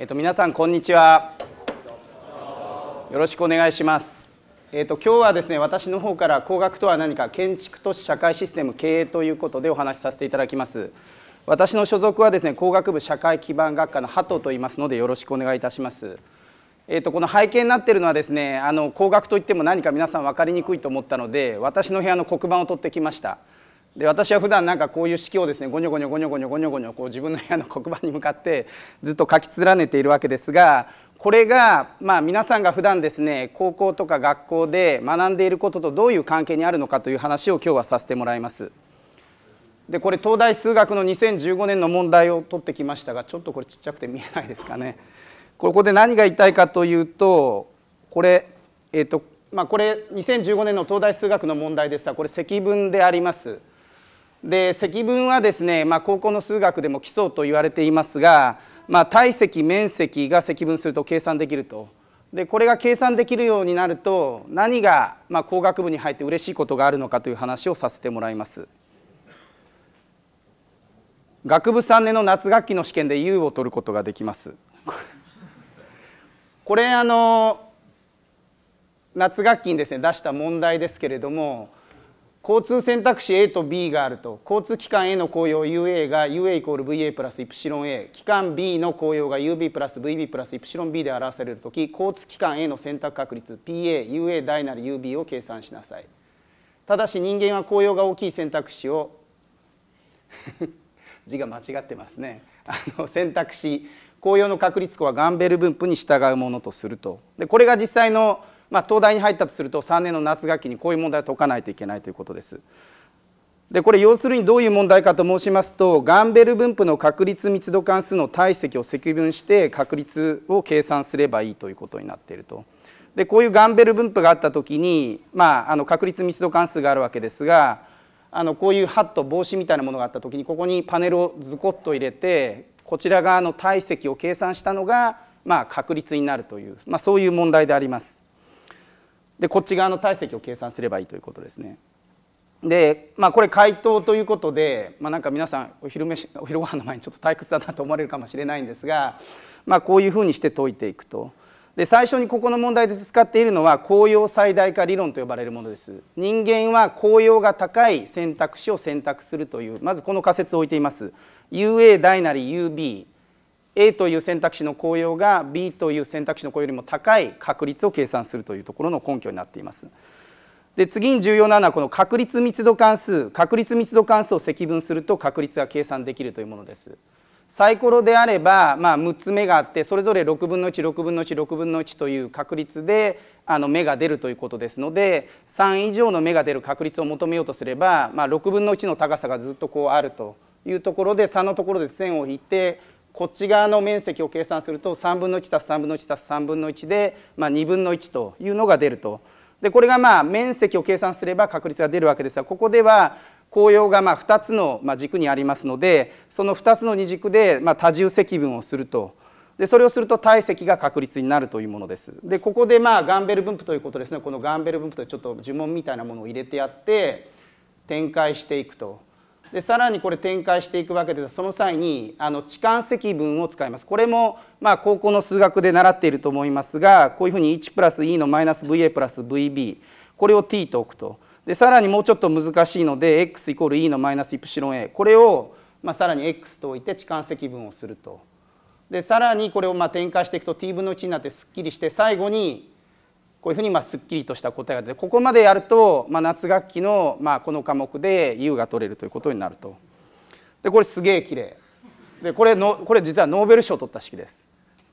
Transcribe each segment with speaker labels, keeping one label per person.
Speaker 1: えっと、皆さんこんにちはよろしくお願いします、えっと、今日はですね私の方から工学とは何か建築都市社会システム経営ということでお話しさせていただきます私の所属はですね工学部社会基盤学科の鳩と言いますのでよろしくお願いいたしますえー、っと、この背景になってるのはですねあの工学といっても何か皆さん分かりにくいと思ったので私の部屋の黒板を取ってきましたで私は普段なんかこういう式をですねゴニョゴニョゴニョゴニョゴニョゴニョこう自分の部屋の黒板に向かってずっと書き連ねているわけですがこれがまあ皆さんが普段ですね高校とか学校で学んでいることとどういう関係にあるのかという話を今日はさせてもらいます。でこれ東大数学の2015年の問題を取ってきましたがちょっとこれちっちゃくて見えないですかね。ここで何が言いたいかというとこれえっ、とまあこれ2015年の東大数学の問題ですがこれ積分であります。で積分はですね、まあ、高校の数学でも基礎と言われていますが、まあ、体積面積が積分すると計算できるとでこれが計算できるようになると何が、まあ、工学部に入って嬉しいことがあるのかという話をさせてもらいます。学部3年の夏学期の試験で U を取ることができます。これあの夏学期にですね出した問題ですけれども交通選択肢 A と B があると交通機関 A の公用 UA が UA=VA プラスイプシロン A 機関 B の公用が UB プラス VB プラスイプシロン B で表される時交通機関 A の選択確率 PAUA 大なる UB を計算しなさいただし人間は公用が大きい選択肢を 字が間違ってますねあの選択肢公用の確率項はガンベル分布に従うものとするとでこれが実際のまあ、東大に入ったとすると3年の夏学期にこういう問題を解かないといけないということです。でこれ要するにどういう問題かと申しますとガンベル分布の確率密度関数の体積を積分して確率を計算すればいいということになっていると。でこういうガンベル分布があった時に、まあ、あの確率密度関数があるわけですがあのこういうハット帽子みたいなものがあった時にここにパネルをズコッと入れてこちら側の体積を計算したのが、まあ、確率になるという、まあ、そういう問題であります。でこっち側の体積を計算すればいいということですね。で、まあ、これ回答ということで、まあ、なんか皆さんお昼飯お昼ご飯の前にちょっと退屈だなと思われるかもしれないんですが、まあ、こういうふうにして解いていくと。で最初にここの問題で使っているのは紅葉最大化理論と呼ばれるものです人間は紅葉が高い選択肢を選択するというまずこの仮説を置いています UA 大なり UB A という選択肢の効用が B という選択肢の効用よりも高い確率を計算するというところの根拠になっています。で次に重要なのはこの確率密度関数確率密度関数を積分すると確率が計算できるというものです。サイコロであれば、まあ、6つ目があってそれぞれ6分の16分の16分の1という確率であの目が出るということですので3以上の目が出る確率を求めようとすれば、まあ、6分の1の高さがずっとこうあるというところで3のところで線を引いてこっち側の面積を計算すると3分の1たす3分の1たす3分の1で、まあ、2分の1というのが出ると。でこれがまあ面積を計算すれば確率が出るわけですがここでは紅葉がまあ2つの軸にありますのでその2つの2軸でまあ多重積分をすると。でそれをすると体積が確率になるというものです。でここでまあガンベル分布ということですねこのガンベル分布というちょっと呪文みたいなものを入れてやって展開していくと。でさらにこれ展開していくわけですその際にあの置換積分を使いますこれもまあ高校の数学で習っていると思いますがこういうふうに1プラス e のマイナス va プラス vb これを t と置くとでさらにもうちょっと難しいので x イコール e のマイナスイプシロン a これをまあさらに x と置いて置換積分をするとでさらにこれをまあ展開していくと t 分の1になってすっきりして最後にこういうふうにまあすっきりとした答えが出てここまでやると、まあ、夏学期のまあこの科目で優が取れるということになるとでこれすげえ綺麗でこれのこれ実はノーベル賞を取った式です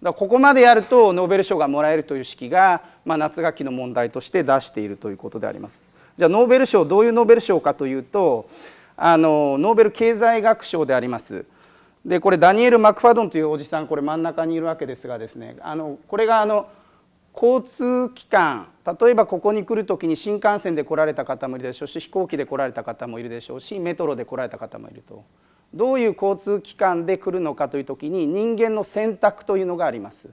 Speaker 1: だここまでやるとノーベル賞がもらえるという式が、まあ、夏学期の問題として出しているということでありますじゃあノーベル賞どういうノーベル賞かというとあのノーベル経済学賞でありますでこれダニエル・マクファドンというおじさんこれ真ん中にいるわけですがですねあのこれがあの「交通機関例えばここに来る時に新幹線で来られた方もいるでしょうし飛行機で来られた方もいるでしょうしメトロで来られた方もいるとどういう交通機関で来るのかという時に人間の選択というのがあります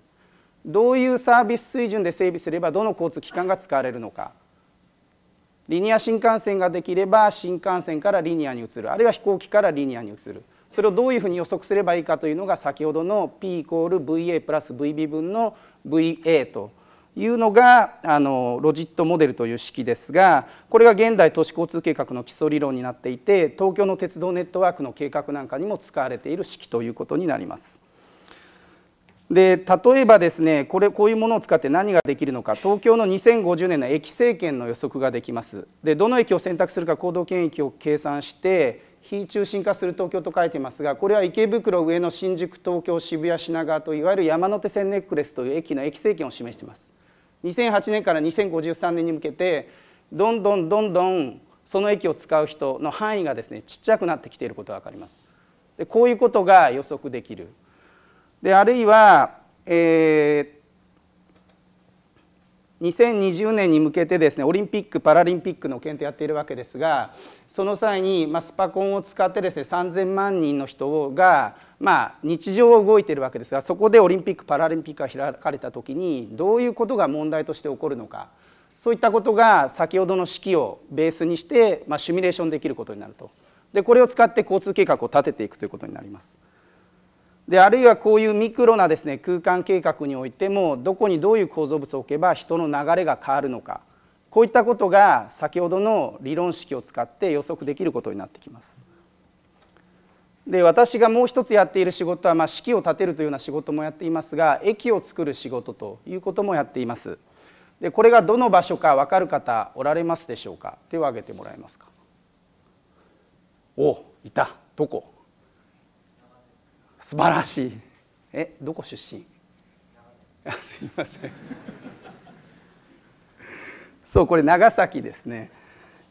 Speaker 1: どういうサービス水準で整備すればどの交通機関が使われるのかリニア新幹線ができれば新幹線からリニアに移るあるいは飛行機からリニアに移るそれをどういうふうに予測すればいいかというのが先ほどの P=VA+VB 分の VA というのがあのロジットモデルという式ですがこれが現代都市交通計画の基礎理論になっていて東京の鉄道ネットワークの計画なんかにも使われている式ということになります。で例えばですねこれこういうものを使って何ができるのか東京の2050年の駅政権の予測ができますでどの駅を選択するか行動圏域を計算して非中心化する東京と書いてますがこれは池袋上野新宿東京渋谷品川といわゆる山手線ネックレスという駅の駅政権を示しています2008年から2053年に向けてどんどんどんどんその駅を使う人の範囲がですねちっちゃくなってきていることが分かります。でこういうことが予測できる。であるいは、えー、2020年に向けてですねオリンピック・パラリンピックの検討やっているわけですがその際に、まあ、スパコンを使ってですね3,000万人の人がまあ、日常を動いているわけですがそこでオリンピック・パラリンピックが開かれた時にどういうことが問題として起こるのかそういったことが先ほどの式をベースにして、まあ、シミュレーションできることになるとでこれを使って交通計画を立てていくということになります。であるいはこういうミクロなですね空間計画においてもどこにどういう構造物を置けば人の流れが変わるのかこういったことが先ほどの理論式を使って予測できることになってきます。で私がもう一つやっている仕事は、まあ、式を立てるというような仕事もやっていますが駅を作る仕事ということもやっていますでこれがどの場所か分かる方おられますでしょうか手を挙げてもらえますかおいたどこ素晴らしいえどこ出身すいませんそうこれ長崎ですね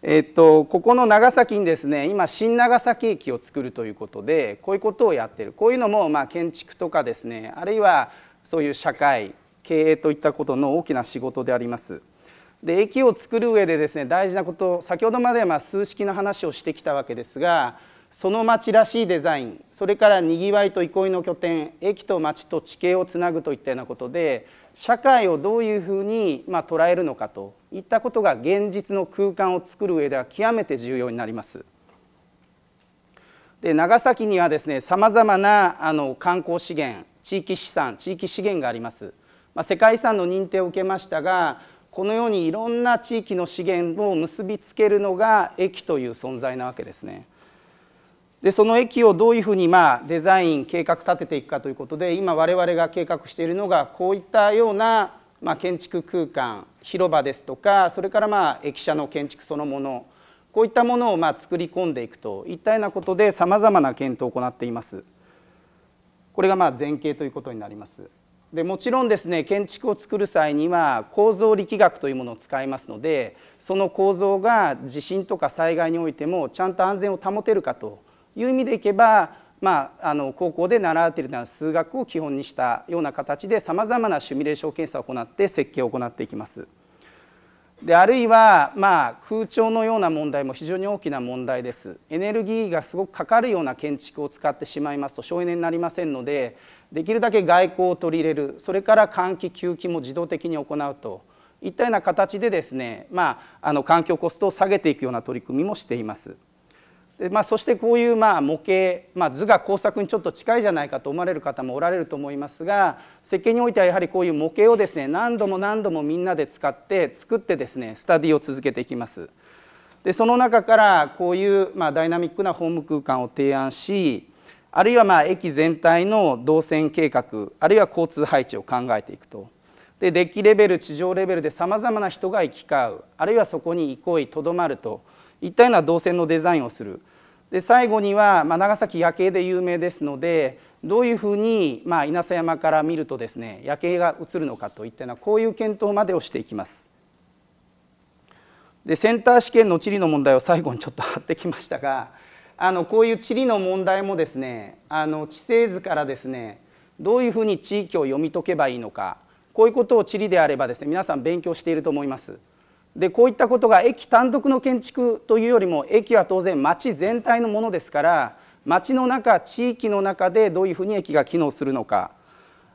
Speaker 1: えっと、ここの長崎にですね今新長崎駅を作るということでこういうことをやってるこういうのもまあ建築とかですねあるいはそういう社会経営といったことの大きな仕事であります。で駅を作る上でですね大事なこと先ほどまでまあ数式の話をしてきたわけですがその町らしいデザインそれからにぎわいと憩いの拠点駅と町と地形をつなぐといったようなことで社会をどういうふうにまあ捉えるのかといったことが現実の空間を作る上では極めて重要になります。で長崎にはですねさまざまなあの観光資源地域資産地域資源があります、まあ、世界遺産の認定を受けましたがこのようにいろんな地域の資源を結びつけるのが駅という存在なわけですねでその駅をどういうふうにまあデザイン計画立てていくかということで今我々が計画しているのがこういったようなまあ建築空間広場ですとかそれからまあ駅舎の建築そのものこういったものをまあ作り込んでいくといったようなことでさまざまな検討を行っています。これがまあ前景ということになります。でもちろんですね建築を作る際には構造力学というものを使いますのでその構造が地震とか災害においてもちゃんと安全を保てるかという意味でいけば、まあ、あの高校で習っているような数学を基本にしたような形でさまざまなシミュレーション検査を行って設計を行っていきます。であるいは、まあ、空調のような問題も非常に大きな問題ですエネルギーがすごくかかるような建築を使ってしまいますと省エネになりませんのでできるだけ外交を取り入れるそれから換気給気も自動的に行うといったような形でですね、まあ、あの環境コストを下げていくような取り組みもしています。まあ、そしてこういうまあ模型、まあ、図が工作にちょっと近いじゃないかと思われる方もおられると思いますが設計においてはやはりこういう模型をですね何度も何度もみんなで使って作ってですねスタディを続けていきます。でその中からこういうまあダイナミックなホーム空間を提案しあるいはまあ駅全体の動線計画あるいは交通配置を考えていくと。でデッキレベル地上レベルでさまざまな人が行き交うあるいはそこに憩いとどまるといったような動線のデザインをするで最後には、まあ、長崎夜景で有名ですのでどういうふうに、まあ、稲佐山から見るとですね夜景が映るのかといったようなこういう検討までをしていきます。でセンター試験の地理の問題を最後にちょっと貼ってきましたがあのこういう地理の問題もですねあの地政図からですねどういうふうに地域を読み解けばいいのかこういうことを地理であればですね皆さん勉強していると思います。でこういったことが駅単独の建築というよりも駅は当然町全体のものですから町の中地域の中でどういうふうに駅が機能するのか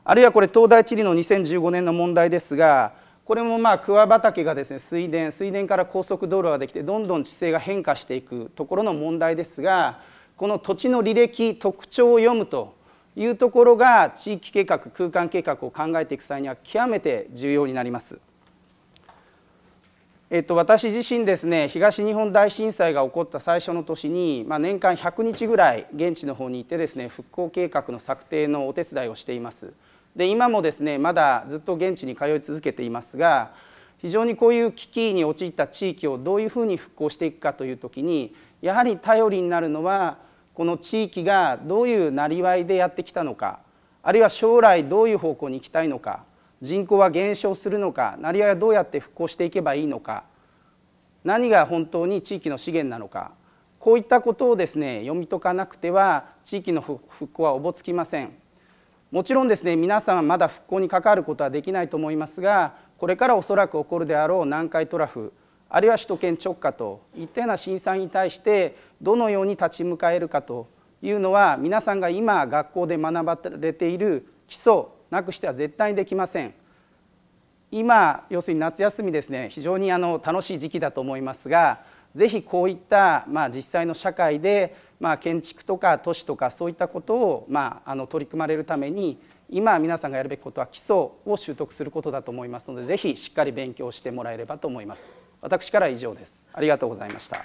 Speaker 1: あるいはこれ東大地理の2015年の問題ですがこれもまあ桑畑がですね水田水田から高速道路ができてどんどん地勢が変化していくところの問題ですがこの土地の履歴特徴を読むというところが地域計画空間計画を考えていく際には極めて重要になります。えっと、私自身ですね東日本大震災が起こった最初の年に、まあ、年間100日ぐらい現地の方に行ってですね復興計画の策定のお手伝いをしていますで今もですねまだずっと現地に通い続けていますが非常にこういう危機に陥った地域をどういうふうに復興していくかという時にやはり頼りになるのはこの地域がどういうなりわいでやってきたのかあるいは将来どういう方向に行きたいのか人口は減少するのか成り合いはどうやって復興していけばいいのか何が本当に地域の資源なのかこういったことをですね読み解かなくては地域の復興はおぼつきませんもちろんですね皆さんはまだ復興に関わることはできないと思いますがこれからおそらく起こるであろう南海トラフあるいは首都圏直下といったような震災に対してどのように立ち向かえるかというのは皆さんが今学校で学ばれている基礎なくしては絶対にできません今要するに夏休みですね非常にあの楽しい時期だと思いますがぜひこういった、まあ、実際の社会で、まあ、建築とか都市とかそういったことを、まあ、あの取り組まれるために今皆さんがやるべきことは基礎を習得することだと思いますのでぜひしっかり勉強してもらえればと思います。私から以上ですありがとうございました